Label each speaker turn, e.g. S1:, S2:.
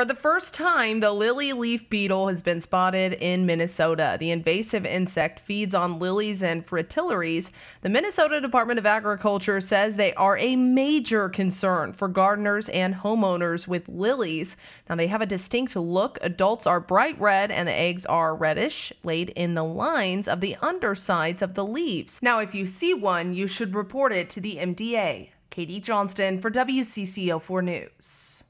S1: For the first time, the lily leaf beetle has been spotted in Minnesota. The invasive insect feeds on lilies and fritillaries. The Minnesota Department of Agriculture says they are a major concern for gardeners and homeowners with lilies. Now, they have a distinct look. Adults are bright red and the eggs are reddish, laid in the lines of the undersides of the leaves. Now, if you see one, you should report it to the MDA. Katie Johnston for WCCO4 News.